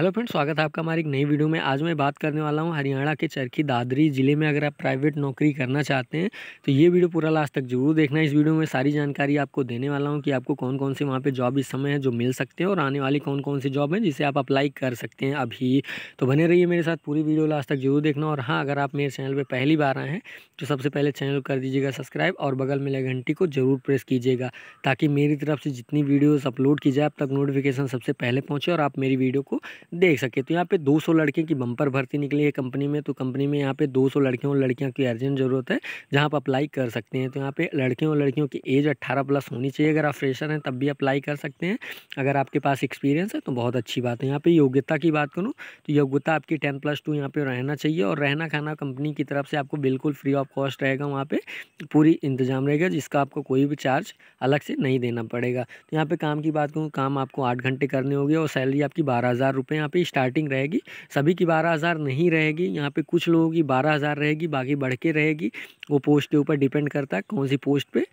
hello friends स्वागत है आपका हमारी एक नई वीडियो में आज मैं बात करने वाला हूं हरियाणा के चरखी दादरी ज़िले में अगर आप प्राइवेट नौकरी करना चाहते हैं तो ये वीडियो पूरा लास्ट तक जरूर देखना इस वीडियो में सारी जानकारी आपको देने वाला हूं कि आपको कौन कौन से वहां पे जॉब इस समय है जो मिल सकते हैं और आने वाली कौन कौन सी जॉब हैं जिसे आप अप्लाई कर सकते हैं अभी तो बने रहिए मेरे साथ पूरी वीडियो लास्ट तक जरूर देखना और हाँ अगर आप मेरे चैनल पर पहली बार आए हैं तो सबसे पहले चैनल कर दीजिएगा सब्सक्राइब और बगल में घंटी को जरूर प्रेस कीजिएगा ताकि मेरी तरफ से जितनी वीडियोज़ अपलोड की जाए अब तक नोटिफिकेशन सबसे पहले पहुँचे और आप मेरी वीडियो को देख सके तो यहाँ पे 200 लड़के की बम्पर भर्ती निकली है कंपनी में तो कंपनी में यहाँ पे 200 लड़कियों और लड़कियों की अर्जेंट ज़रूरत है जहाँ आप अप्लाई कर सकते हैं तो यहाँ पे लड़कियों और लड़कियों की एज अट्ठारह प्लस होनी चाहिए अगर आप फ्रेशर हैं तब भी अप्लाई कर सकते हैं अगर आपके पास एक्सपीरियंस है तो बहुत अच्छी बात है यहाँ पर योग्यता की बात करूँ तो योग्यता आपकी टेन प्लस टू यहाँ पर रहना चाहिए और रहना खाना कंपनी की तरफ से आपको बिल्कुल फ्री ऑफ कॉस्ट रहेगा वहाँ पर पूरी इंतजाम रहेगा जिसका आपको कोई भी चार्ज अलग से नहीं देना पड़ेगा तो यहाँ पर काम की बात करूँ काम आपको आठ घंटे करने होगी और सैलरी आपकी बारह हज़ार रुपये यहाँ पे स्टार्टिंग रहेगी सभी की बारह हज़ार नहीं रहेगी यहाँ पे कुछ लोगों की बारह हज़ार रहेगी बाकी बढ़ के रहेगी वो पोस्ट के ऊपर डिपेंड करता है कौन सी पोस्ट पे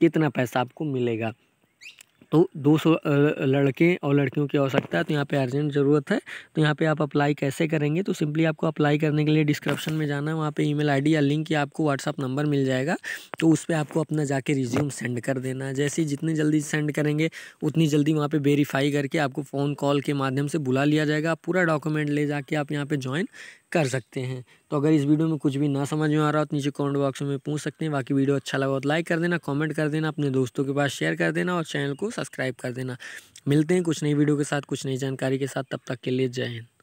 कितना पैसा आपको मिलेगा तो दो सौ लड़के और लड़कियों की आवश्यकता है तो यहाँ पे अर्जेंट ज़रूरत है तो यहाँ पे आप अप्लाई कैसे करेंगे तो सिंपली आपको अप्लाई करने के लिए डिस्क्रिप्शन में जाना है वहाँ पे ईमेल आईडी या लिंक या आपको व्हाट्सअप नंबर मिल जाएगा तो उस पर आपको अपना जाके रिज्यूम सेंड कर देना है जैसे जितनी जल्दी सेंड करेंगे उतनी जल्दी वहाँ पर वेरीफाई करके आपको फ़ोन कॉल के माध्यम से बुला लिया जाएगा पूरा डॉक्यूमेंट ले जाके आप यहाँ पर ज्वाइन कर सकते हैं तो अगर इस वीडियो में कुछ भी ना समझ में आ रहा हो तो नीचे कमेंट बॉक्स में पूछ सकते हैं बाकी वीडियो अच्छा लगा हो तो लाइक कर देना कमेंट कर देना अपने दोस्तों के पास शेयर कर देना और चैनल को सब्सक्राइब कर देना मिलते हैं कुछ नई वीडियो के साथ कुछ नई जानकारी के साथ तब तक के लिए जय हिंद